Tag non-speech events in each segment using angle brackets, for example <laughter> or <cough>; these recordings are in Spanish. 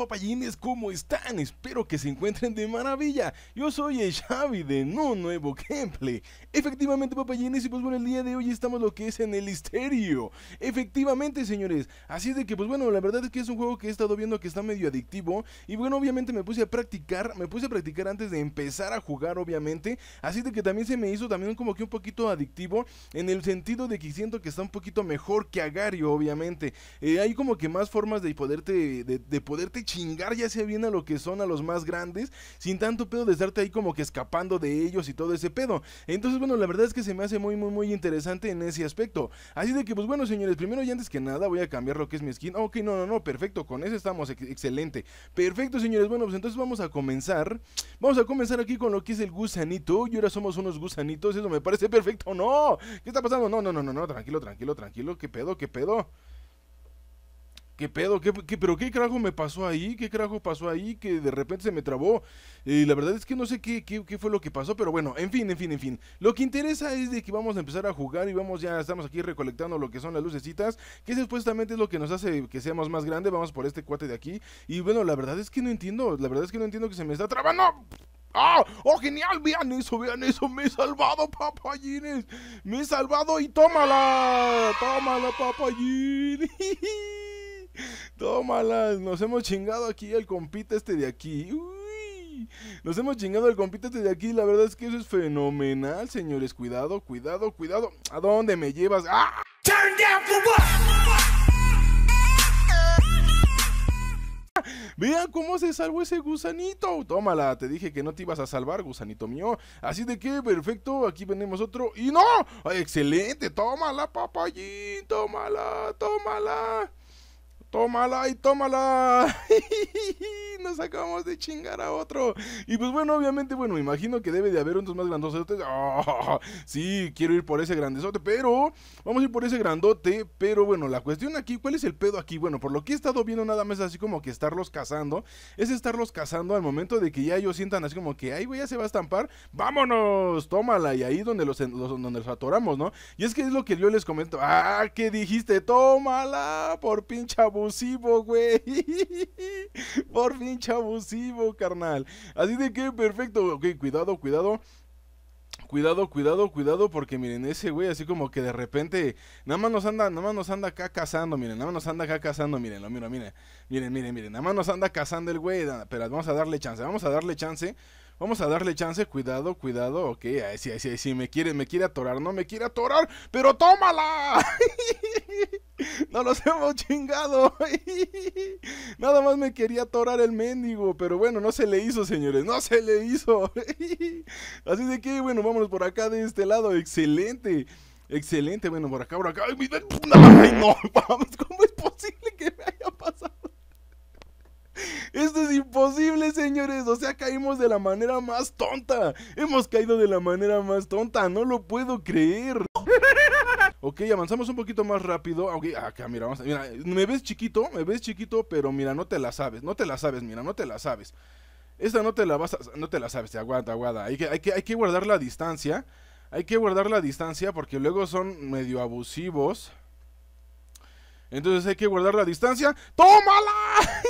papayines? ¿Cómo están? Espero que se encuentren de maravilla. Yo soy el Xavi de No Nuevo Gameplay. Efectivamente, papayines, y pues bueno, el día de hoy estamos lo que es en el misterio. Efectivamente, señores. Así de que, pues bueno, la verdad es que es un juego que he estado viendo que está medio adictivo. Y bueno, obviamente me puse a practicar, me puse a practicar antes de empezar a jugar, obviamente. Así de que también se me hizo también como que un poquito adictivo. En el sentido de que siento que está un poquito mejor que Agario, obviamente. Eh, hay como que más formas de poderte, de, de poderte chingar ya sea bien a lo que son a los más grandes, sin tanto pedo de estarte ahí como que escapando de ellos y todo ese pedo. Entonces, bueno, la verdad es que se me hace muy, muy, muy interesante en ese aspecto. Así de que, pues bueno, señores, primero y antes que nada voy a cambiar lo que es mi skin. Ok, no, no, no, perfecto, con eso estamos, excelente. Perfecto, señores, bueno, pues entonces vamos a comenzar. Vamos a comenzar aquí con lo que es el gusanito. Y ahora somos unos gusanitos, eso me parece perfecto, no. ¿Qué está pasando? No, no, no, no, no, tranquilo, tranquilo, tranquilo, ¿qué pedo, qué pedo? ¿Qué pedo? ¿Qué, qué, pedo qué pero qué carajo me pasó ahí? ¿Qué carajo pasó ahí? Que de repente se me trabó. Y la verdad es que no sé qué, fue lo que pasó. Pero bueno, en fin, en fin, en fin. Lo que interesa es de que vamos a empezar a jugar y vamos ya, estamos aquí recolectando lo que son las lucecitas. Que supuestamente es lo que nos hace que seamos más grandes. Vamos por este cuate de aquí. Y bueno, la verdad es que no entiendo. La verdad es que no entiendo que se me está trabando. ¡Ah! ¡Oh, genial! Vean eso, vean eso. Me he salvado, papayines. Me he salvado y tómala. Tómala, papayines. <laughs> Tómala, nos hemos chingado aquí el compite este de aquí. Uy, nos hemos chingado el compite este de aquí. La verdad es que eso es fenomenal, señores. Cuidado, cuidado, cuidado. ¿A dónde me llevas? ¡Ah! Turn down Vean cómo se salvó ese gusanito. Tómala, te dije que no te ibas a salvar, gusanito mío. Así de que, perfecto, aquí venimos otro. ¡Y no! ¡Excelente! ¡Tómala, papayín! ¡Tómala! ¡Tómala! Tómala y tómala. <laughs> nos acabamos de chingar a otro. Y pues bueno, obviamente, bueno, me imagino que debe de haber unos más grandotes ¡Ah! sí, quiero ir por ese grandote, pero vamos a ir por ese grandote. Pero bueno, la cuestión aquí, ¿cuál es el pedo aquí? Bueno, por lo que he estado viendo nada más así como que estarlos cazando, es estarlos cazando al momento de que ya ellos sientan así como que, ay, güey, ya se va a estampar, vámonos, tómala. Y ahí donde los, donde los atoramos, ¿no? Y es que es lo que yo les comento. Ah, ¿qué dijiste? Tómala, por pinche abusivo, güey. <laughs> por fin pinche carnal. Así de que, perfecto. Ok, cuidado, cuidado. Cuidado, cuidado, cuidado, porque miren, ese güey así como que de repente, nada más nos anda, nada más nos anda acá cazando, miren, nada más nos anda acá cazando, miren, lo miro, miren, miren, miren, miren, nada más nos anda cazando el güey, pero vamos a darle chance, vamos a darle chance, Vamos a darle chance, cuidado, cuidado, ok, si me quiere, me quiere atorar, no me quiere atorar, pero tómala. <laughs> no los hemos chingado. <laughs> Nada más me quería atorar el mendigo, pero bueno, no se le hizo, señores, no se le hizo. <laughs> Así de que, bueno, vámonos por acá de este lado, excelente. Excelente, bueno, por acá, por acá. Ay, no, vamos, ¿cómo es posible que me esto es imposible, señores. O sea, caímos de la manera más tonta. Hemos caído de la manera más tonta. No lo puedo creer. <laughs> Ok, avanzamos un poquito más rápido. Ok, acá, mira, vamos mira, me ves chiquito, me ves chiquito, pero mira, no te la sabes, no te la sabes, mira, no te la sabes. Esta no te la vas a, no te la sabes, te aguanta, aguada. Hay que, hay que, hay que guardar la distancia. Hay que guardar la distancia porque luego son medio abusivos. Entonces hay que guardar la distancia. ¡Tómala! <laughs>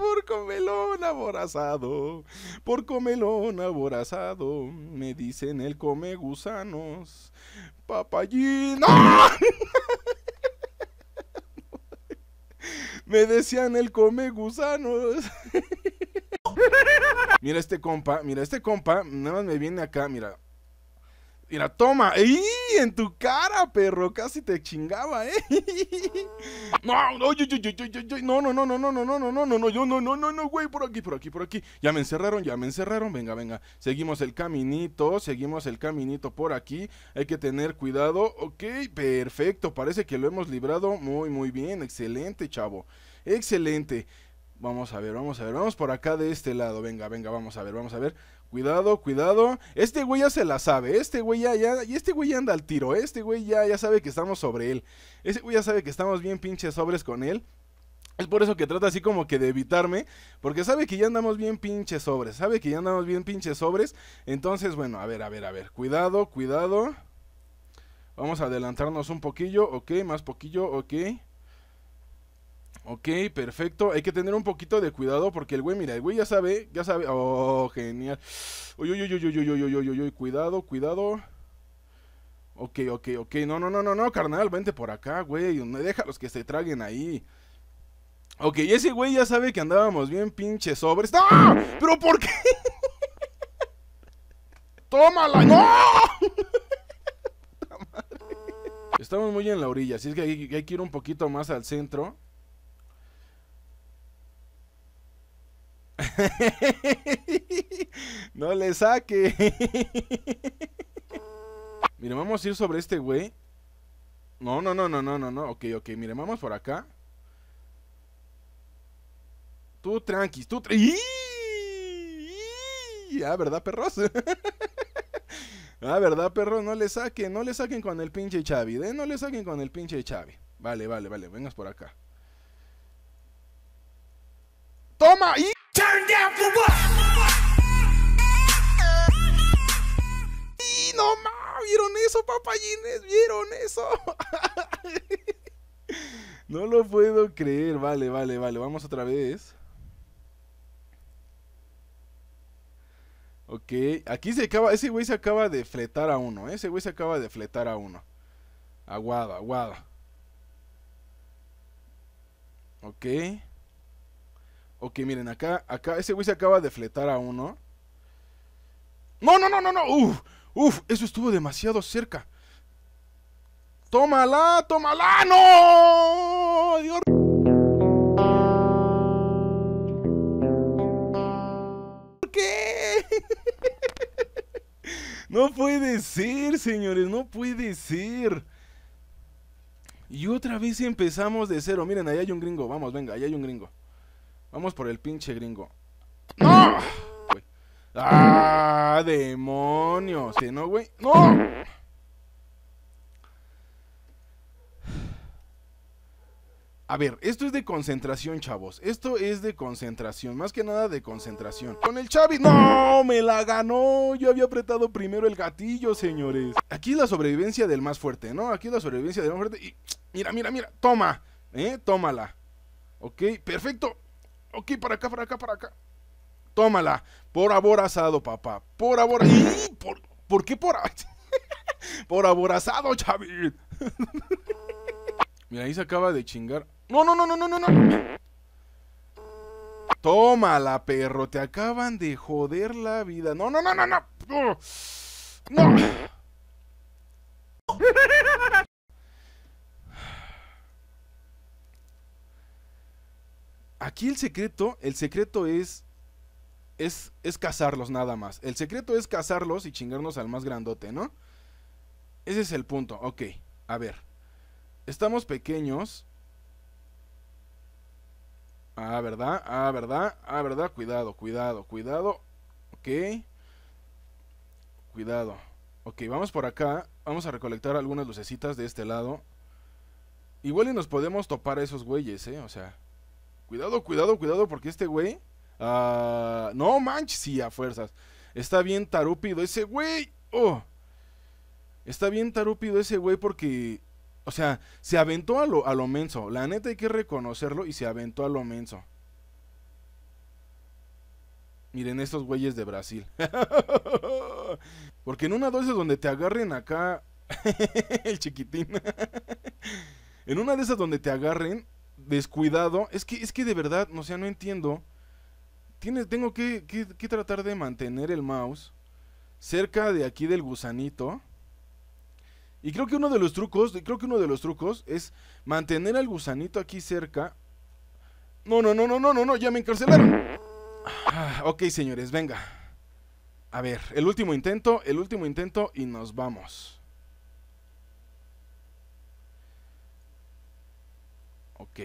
por comelón aborazado, por comelón aborazado, me dicen el come gusanos, ¡No! <laughs> me decían el come gusanos. <laughs> mira este compa, mira este compa, nada más me viene acá, mira. Mira, toma. ¡Ey! en tu cara, perro. Casi te chingaba, ¿eh? No, no, yo, yo, yo, yo, yo, No, no, no, no, no, no, no, no, no, no, no, yo, no, no, no, no, güey. Por aquí, por aquí, por aquí. Ya me encerraron, ya me encerraron. Venga, venga. Seguimos el caminito, seguimos el caminito por aquí. Hay que tener cuidado. Ok, perfecto. Parece que lo hemos librado muy, muy bien. Excelente, chavo. Excelente. Vamos a ver, vamos a ver, vamos por acá de este lado. Venga, venga, vamos a ver, vamos a ver. Cuidado, cuidado. Este güey ya se la sabe. Este güey ya, ya. Y este güey ya anda al tiro. Este güey ya, ya sabe que estamos sobre él. Este güey ya sabe que estamos bien pinches sobres con él. Es por eso que trata así como que de evitarme, porque sabe que ya andamos bien pinches sobres, sabe que ya andamos bien pinches sobres. Entonces, bueno, a ver, a ver, a ver, cuidado, cuidado. Vamos a adelantarnos un poquillo, ok, más poquillo, ok. Ok, perfecto. Hay que tener un poquito de cuidado porque el güey, mira, el güey ya sabe, ya sabe. Oh, genial. Uy, uy, uy, uy, uy, uy, uy, Cuidado, cuidado. Ok, ok, ok. No, no, no, no, no, carnal. Vente por acá, güey. los que se traguen ahí. Ok, ese güey ya sabe que andábamos bien pinche sobres. ¡No! ¡Ah! ¿Pero por qué? <laughs> ¡Tómala! ¡No! <laughs> Estamos muy en la orilla, así es que hay, hay que ir un poquito más al centro. <laughs> no le saque. <laughs> Mire, vamos a ir sobre este güey. No, no, no, no, no, no, no. Ok, ok, mire, vamos por acá. Tú tranqui, tú tranqui. Ah, ¿verdad, perros? <laughs> ah, ¿verdad, perros? No le saquen, no le saquen con el pinche Chavi, ¿eh? No le saquen con el pinche Chavi. Vale, vale, vale, vengas por acá. ¡Toma! ¡Y! Y no ¿vieron eso, papayines? ¿Vieron eso? <laughs> no lo puedo creer. Vale, vale, vale. Vamos otra vez. Ok, aquí se acaba, ese güey se acaba de fletar a uno, ¿eh? ese güey se acaba de fletar a uno. Aguado, aguado. Ok. Ok, miren, acá, acá, ese güey se acaba de fletar a uno. No, no, no, no, no. Uf, uf, eso estuvo demasiado cerca. Tómala, tómala, no. Dios. ¿Por qué? <laughs> No puede ser, señores, no puede ser. Y otra vez empezamos de cero. Miren, ahí hay un gringo. Vamos, venga, ahí hay un gringo. Vamos por el pinche gringo. ¡No! ¡Ah! ¡Demonios! ¿No, güey? ¡No! A ver, esto es de concentración, chavos. Esto es de concentración, más que nada de concentración. Con el Chavi, no, me la ganó. Yo había apretado primero el gatillo, señores. Aquí es la sobrevivencia del más fuerte, ¿no? Aquí es la sobrevivencia del más fuerte. Y mira, mira, mira, toma, eh, tómala. Ok, perfecto. Ok, para acá, para acá, para acá. Tómala. Por aborazado, papá. Por aborazado. ¿Por, ¿Por qué por <laughs> Por aborazado, Chavid. <laughs> Mira, ahí se acaba de chingar. No, no, no, no, no, no, no. Tómala, perro. Te acaban de joder la vida. no, no, no, no. No. no. Aquí el secreto, el secreto es, es, es cazarlos nada más. El secreto es cazarlos y chingarnos al más grandote, ¿no? Ese es el punto, ok. A ver, estamos pequeños. Ah, ¿verdad? Ah, ¿verdad? Ah, ¿verdad? Cuidado, cuidado, cuidado. Ok. Cuidado. Ok, vamos por acá. Vamos a recolectar algunas lucecitas de este lado. Igual y nos podemos topar a esos güeyes, ¿eh? O sea... Cuidado, cuidado, cuidado, porque este güey. Ah, no manches, sí, a fuerzas. Está bien tarúpido ese güey. Oh. Está bien tarúpido ese güey porque. O sea, se aventó a lo, a lo menso. La neta hay que reconocerlo y se aventó a lo menso. Miren estos güeyes de Brasil. <laughs> Porque en una de esas donde te agarren acá <laughs> el chiquitín. <laughs> en una de esas donde te agarren, descuidado. Es que, es que de verdad, o sea, no entiendo. tengo que, tratar de mantener el mouse cerca de aquí del gusanito. Y creo que uno de los trucos, creo que uno de los trucos es mantener al gusanito aquí cerca. No, no, no, no, no, no, no, ya me encarcelaron. Ah, ok, señores, venga. A ver, el último intento, el último intento y nos vamos. Ok.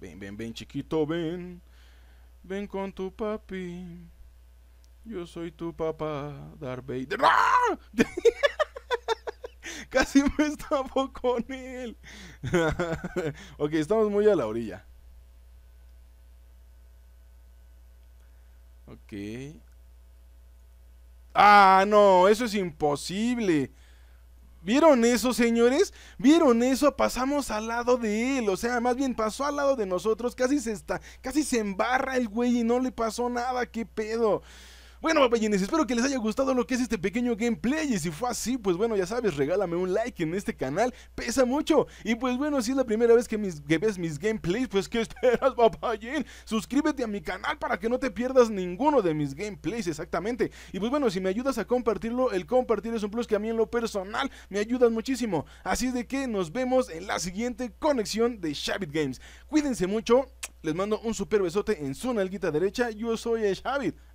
Ven, ven, ven, chiquito, ven. Ven con tu papi. Yo soy tu papá, Darby. ¡Ah! <laughs> Casi me estaba con él. <laughs> ok, estamos muy a la orilla. Ok. Ah, no, eso es imposible. ¿Vieron eso, señores? ¿Vieron eso? Pasamos al lado de él. O sea, más bien pasó al lado de nosotros. Casi se está, casi se embarra el güey y no le pasó nada. ¿Qué pedo? Bueno, papayines, espero que les haya gustado lo que es este pequeño gameplay. Y si fue así, pues bueno, ya sabes, regálame un like en este canal, pesa mucho. Y pues bueno, si es la primera vez que, ves mis gameplays, pues ¿qué <laughs> esperas, papayín? Suscríbete a mi canal para que no te pierdas ninguno de mis gameplays, exactamente. Y pues bueno, si me ayudas a compartirlo, el compartir es un plus que a mí en lo personal me ayudas muchísimo. Así de que nos vemos en la siguiente conexión de Shavit Games. Cuídense mucho, les mando un super besote en su nalguita derecha. Yo soy Shavit.